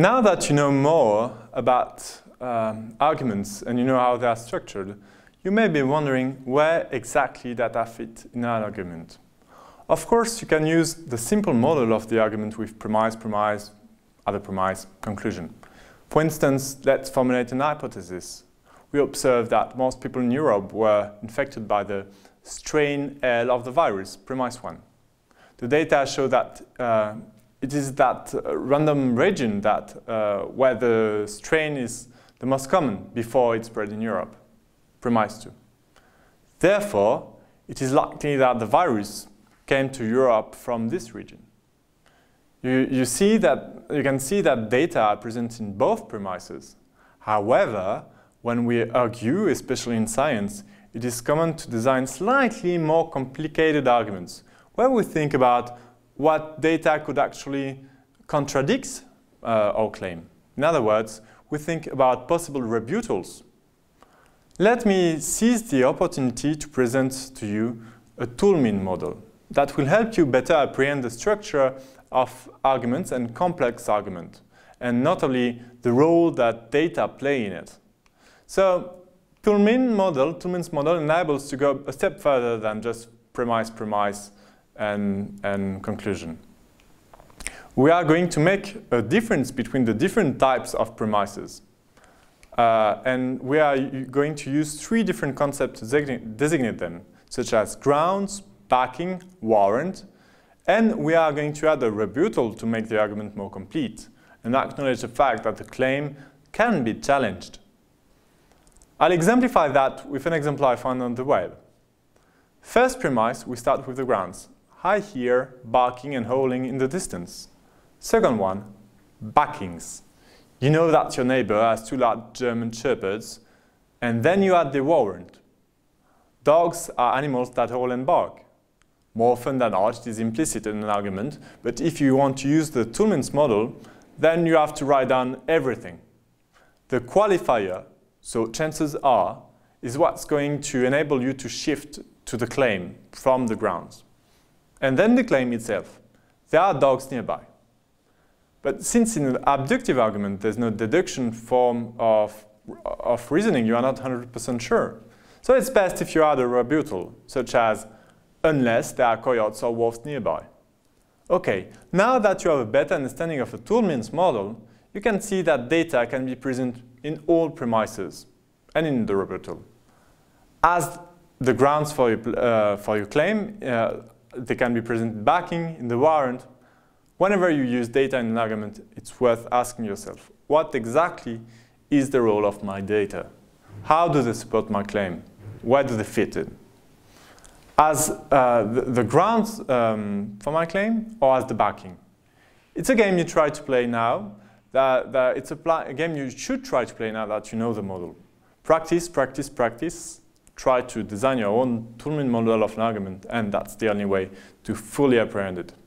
Now that you know more about um, arguments and you know how they are structured, you may be wondering where exactly data fit in an argument. Of course, you can use the simple model of the argument with premise, premise, other premise, conclusion. For instance, let's formulate an hypothesis. We observed that most people in Europe were infected by the strain L of the virus, premise 1. The data show that uh, it is that uh, random region that uh, where the strain is the most common before it spread in Europe, premise 2. Therefore, it is likely that the virus came to Europe from this region. You, you, see that, you can see that data are present in both premises. However, when we argue, especially in science, it is common to design slightly more complicated arguments, where we think about what data could actually contradict uh, our claim. In other words, we think about possible rebuttals. Let me seize the opportunity to present to you a Toolmin model that will help you better apprehend the structure of arguments and complex arguments, and notably the role that data play in it. So Toolmin model, Toolmin's model enables to go a step further than just premise, premise, and, and conclusion. We are going to make a difference between the different types of premises. Uh, and we are going to use three different concepts to designate them, such as grounds, backing, warrant, and we are going to add a rebuttal to make the argument more complete and acknowledge the fact that the claim can be challenged. I'll exemplify that with an example I found on the web. First premise, we start with the grounds. I hear barking and howling in the distance. Second one, backings. You know that your neighbor has two large German shepherds, and then you add the warrant. Dogs are animals that howl and bark. More often than not, it is implicit in an argument, but if you want to use the Toulmin's model, then you have to write down everything. The qualifier, so chances are, is what's going to enable you to shift to the claim from the grounds and then the claim itself. There are dogs nearby. But since in an abductive argument there's no deduction form of, of reasoning, you are not 100% sure. So it's best if you add a rebuttal, such as, unless there are coyotes or wolves nearby. Okay, now that you have a better understanding of a tool-means model, you can see that data can be present in all premises and in the rebuttal. As the grounds for your, uh, for your claim uh, they can be present backing in the warrant. Whenever you use data in an argument, it's worth asking yourself, what exactly is the role of my data? How do they support my claim? Where do they fit in? As uh, the, the grounds um, for my claim or as the backing? It's a game you try to play now. That, that it's a, a game you should try to play now that you know the model. Practice, practice, practice try to design your own Toulmin model of an argument, and that's the only way to fully apprehend it.